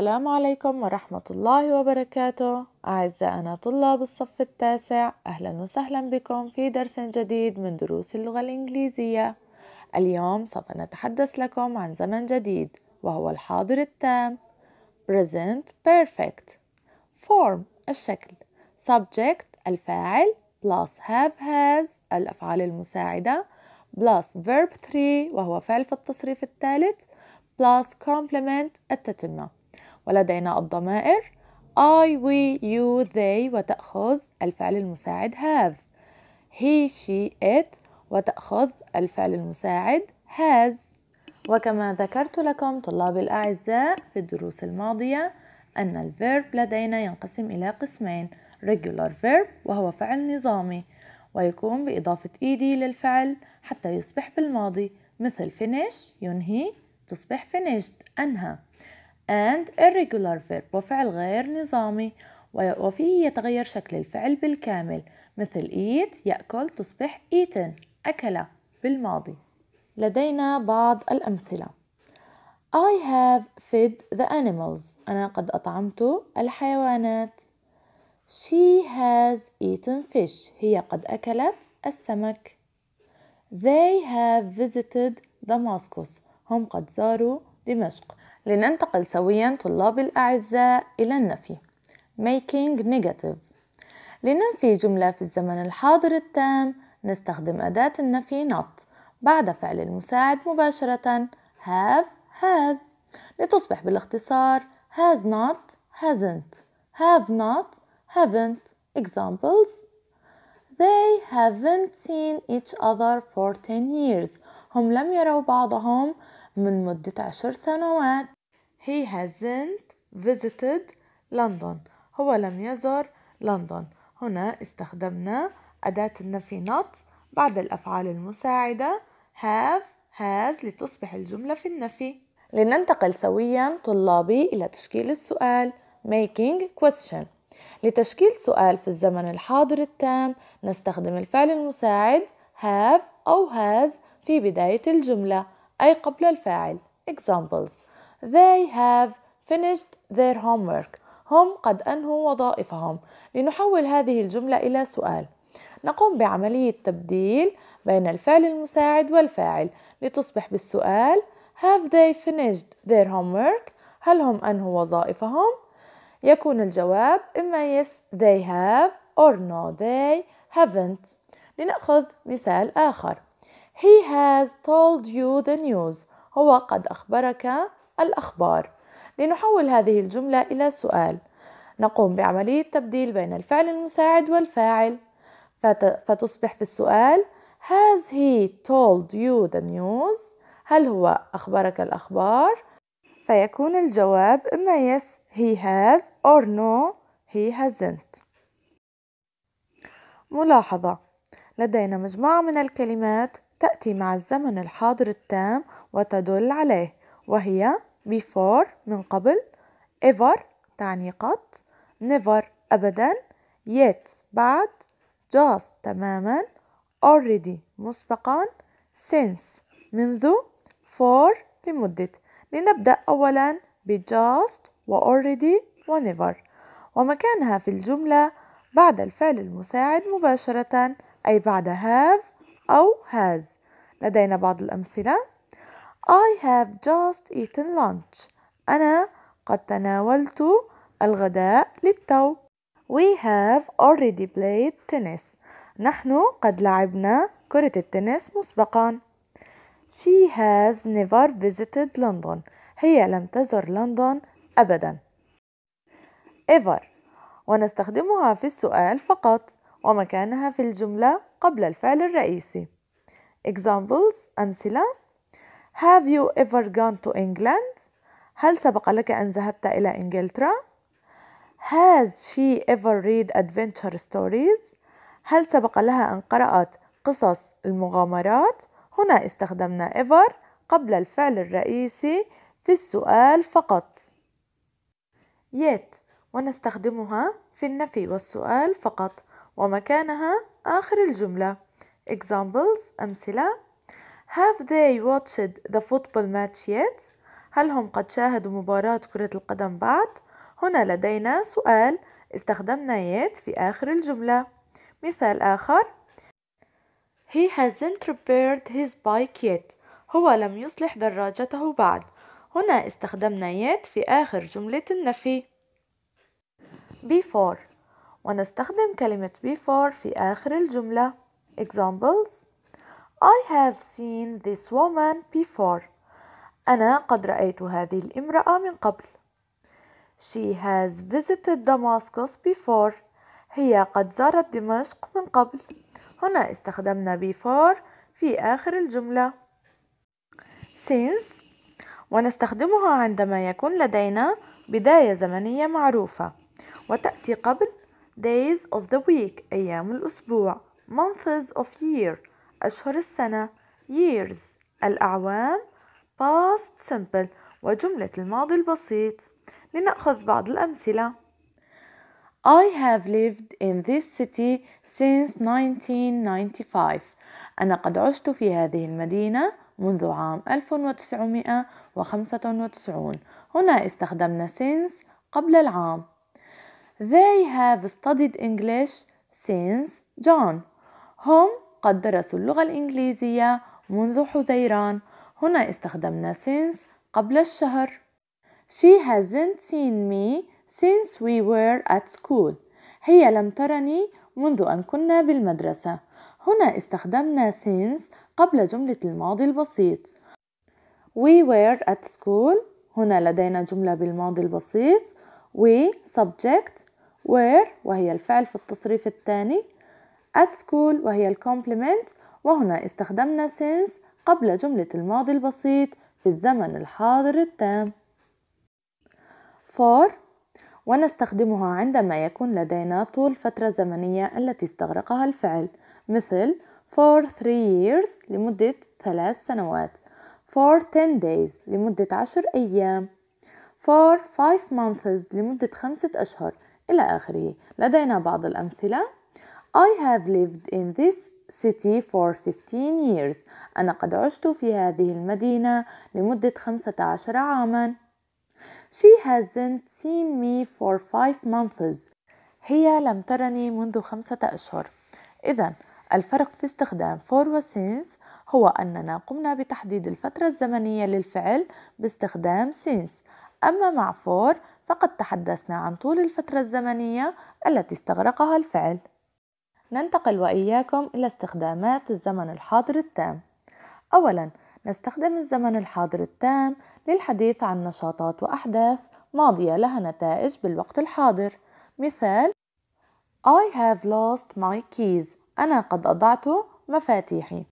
السلام عليكم ورحمة الله وبركاته أعزائنا طلاب الصف التاسع أهلا وسهلا بكم في درس جديد من دروس اللغة الإنجليزية اليوم سوف نتحدث لكم عن زمن جديد وهو الحاضر التام present perfect form الشكل subject الفاعل plus have has الأفعال المساعدة plus verb 3 وهو فعل في التصريف الثالث plus complement التتمة ولدينا الضمائر I, we, you, they وتأخذ الفعل المساعد have he, she, it وتأخذ الفعل المساعد has وكما ذكرت لكم طلابي الأعزاء في الدروس الماضية أن الفيرب لدينا ينقسم إلى قسمين regular verb وهو فعل نظامي ويكون بإضافة ed للفعل حتى يصبح بالماضي مثل finish ينهي تصبح finished أنهى and irregular verb وفعل غير نظامي وفيه يتغير شكل الفعل بالكامل مثل eat يأكل تصبح eaten أكل بالماضي لدينا بعض الأمثلة I have fed the animals أنا قد أطعمت الحيوانات She has eaten fish هي قد أكلت السمك They have visited Damascus هم قد زاروا دمشق لننتقل سويا طلابي الأعزاء إلى النفي making negative لننفي جملة في الزمن الحاضر التام نستخدم أداة النفي not بعد فعل المساعد مباشرة have has لتصبح بالاختصار has not hasn't have not haven't examples They haven't seen each other for 10 years هم لم يروا بعضهم من مدة عشر سنوات He hasn't visited London هو لم يزر لندن هنا استخدمنا أداة النفي not بعد الأفعال المساعدة have has لتصبح الجملة في النفي لننتقل سويا طلابي إلى تشكيل السؤال making question لتشكيل سؤال في الزمن الحاضر التام نستخدم الفعل المساعد have أو has في بداية الجملة أي قبل الفاعل examples they have finished their homework هم قد أنهوا وظائفهم لنحول هذه الجملة إلى سؤال نقوم بعملية تبديل بين الفعل المساعد والفاعل لتصبح بالسؤال Have they finished their homework؟ هل هم أنهوا وظائفهم؟ يكون الجواب إما yes they have or no they haven't لنأخذ مثال آخر He has told you the news. هو قد أخبرك الأخبار. لنحول هذه الجملة إلى سؤال. نقوم بعملية تبديل بين الفعل المساعد والفاعل. فتصبح في السؤال Has he told you the news؟ هل هو أخبرك الأخبار؟ فيكون الجواب إما yes he has or no he hasn't. ملاحظة لدينا مجموعة من الكلمات تأتي مع الزمن الحاضر التام وتدل عليه وهي before من قبل ever تعني قط never أبدا yet بعد just تماما already مسبقا since منذ for لمدة لنبدأ أولا ب just و already و never ومكانها في الجملة بعد الفعل المساعد مباشرة أي بعد have أو has لدينا بعض الأمثلة I have just eaten lunch أنا قد تناولت الغداء للتو We have already played tennis نحن قد لعبنا كرة التنس مسبقا She has never visited London هي لم تزر لندن أبدا ever ونستخدمها في السؤال فقط ومكانها في الجملة قبل الفعل الرئيسي examples أمثلة Have you ever gone to England؟ هل سبق لك أن ذهبت إلى إنجلترا؟ Has she ever read adventure stories؟ هل سبق لها أن قرأت قصص المغامرات؟ هنا استخدمنا ever قبل الفعل الرئيسي في السؤال فقط yet ونستخدمها في النفي والسؤال فقط ومكانها آخر الجملة examples أمثلة have they watched the football match yet هل هم قد شاهدوا مباراة كرة القدم بعد هنا لدينا سؤال استخدمنا yet في آخر الجملة مثال آخر He hasn't repaired his bike yet هو لم يصلح دراجته بعد هنا استخدمنا yet في آخر جملة النفي before ونستخدم كلمة before في آخر الجملة examples I have seen this woman before أنا قد رأيت هذه الامرأة من قبل She has visited Damascus before هي قد زارت دمشق من قبل هنا استخدمنا before في آخر الجملة since ونستخدمها عندما يكون لدينا بداية زمنية معروفة وتأتي قبل days of the week أيام الأسبوع months of year أشهر السنة years الأعوام past simple وجملة الماضي البسيط لنأخذ بعض الأمثلة I have lived in this city since 1995 أنا قد عشت في هذه المدينة منذ عام 1995 هنا استخدمنا since قبل العام They have studied English since John هم قد درسوا اللغة الإنجليزية منذ حزيران هنا استخدمنا since قبل الشهر She hasn't seen me since we were at school هي لم ترني منذ أن كنا بالمدرسة هنا استخدمنا since قبل جملة الماضي البسيط We were at school هنا لدينا جملة بالماضي البسيط We subject where وهي الفعل في التصريف الثاني at school وهي الكومبلمنت وهنا استخدمنا since قبل جملة الماضي البسيط في الزمن الحاضر التام for ونستخدمها عندما يكون لدينا طول فترة زمنية التي استغرقها الفعل مثل for three years لمدة ثلاث سنوات for 10 days لمدة عشر أيام for five months لمدة خمسة أشهر إلى آخره لدينا بعض الأمثلة I have lived in this city for 15 years أنا قد عشت في هذه المدينة لمدة 15 عاما She hasn't seen me for 5 months هي لم ترني منذ خمسة أشهر إذا الفرق في استخدام for و since هو أننا قمنا بتحديد الفترة الزمنية للفعل باستخدام since أما مع for فقد تحدثنا عن طول الفترة الزمنية التي استغرقها الفعل ننتقل وإياكم إلى استخدامات الزمن الحاضر التام أولا نستخدم الزمن الحاضر التام للحديث عن نشاطات وأحداث ماضية لها نتائج بالوقت الحاضر مثال I have lost my keys أنا قد أضعت مفاتيحي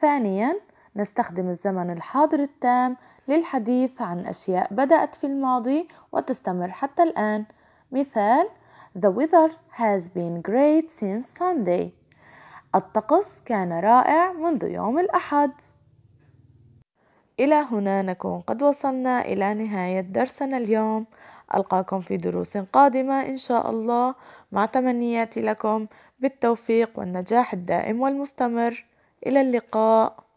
ثانيا نستخدم الزمن الحاضر التام للحديث عن أشياء بدأت في الماضي وتستمر حتى الآن مثال The weather has been great since Sunday الطقس كان رائع منذ يوم الأحد إلى هنا نكون قد وصلنا إلى نهاية درسنا اليوم ألقاكم في دروس قادمة إن شاء الله مع تمنياتي لكم بالتوفيق والنجاح الدائم والمستمر إلى اللقاء